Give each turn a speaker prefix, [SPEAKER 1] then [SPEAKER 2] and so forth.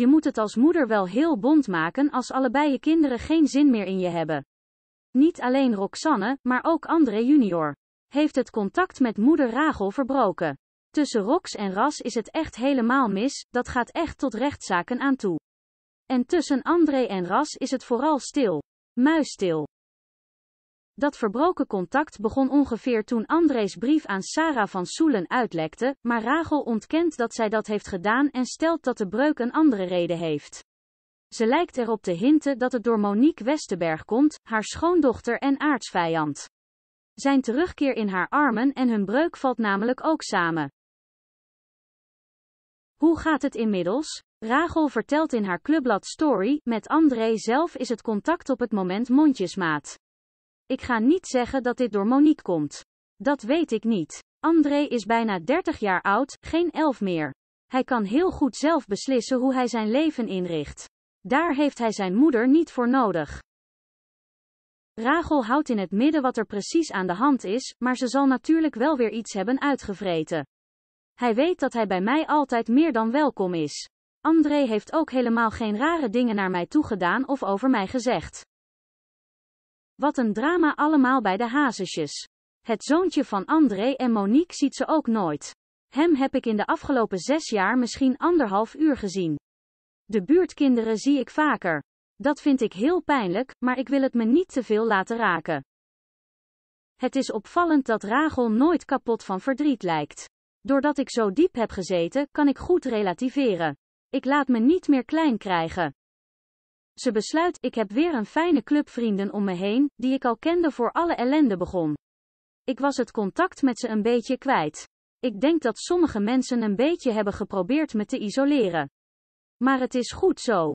[SPEAKER 1] Je moet het als moeder wel heel bond maken als allebei je kinderen geen zin meer in je hebben. Niet alleen Roxanne, maar ook André junior. Heeft het contact met moeder Rachel verbroken. Tussen Rox en Ras is het echt helemaal mis, dat gaat echt tot rechtszaken aan toe. En tussen André en Ras is het vooral stil. Muisstil. Dat verbroken contact begon ongeveer toen André's brief aan Sarah van Soelen uitlekte, maar Rachel ontkent dat zij dat heeft gedaan en stelt dat de breuk een andere reden heeft. Ze lijkt erop te hinten dat het door Monique Westerberg komt, haar schoondochter en aardsvijand. Zijn terugkeer in haar armen en hun breuk valt namelijk ook samen. Hoe gaat het inmiddels? Rachel vertelt in haar clubblad Story, met André zelf is het contact op het moment mondjesmaat. Ik ga niet zeggen dat dit door Monique komt. Dat weet ik niet. André is bijna 30 jaar oud, geen 11 meer. Hij kan heel goed zelf beslissen hoe hij zijn leven inricht. Daar heeft hij zijn moeder niet voor nodig. Rachel houdt in het midden wat er precies aan de hand is, maar ze zal natuurlijk wel weer iets hebben uitgevreten. Hij weet dat hij bij mij altijd meer dan welkom is. André heeft ook helemaal geen rare dingen naar mij toegedaan of over mij gezegd. Wat een drama allemaal bij de hazesjes. Het zoontje van André en Monique ziet ze ook nooit. Hem heb ik in de afgelopen zes jaar misschien anderhalf uur gezien. De buurtkinderen zie ik vaker. Dat vind ik heel pijnlijk, maar ik wil het me niet te veel laten raken. Het is opvallend dat Rachel nooit kapot van verdriet lijkt. Doordat ik zo diep heb gezeten, kan ik goed relativeren. Ik laat me niet meer klein krijgen. Ze besluit, ik heb weer een fijne clubvrienden om me heen, die ik al kende voor alle ellende begon. Ik was het contact met ze een beetje kwijt. Ik denk dat sommige mensen een beetje hebben geprobeerd me te isoleren. Maar het is goed zo.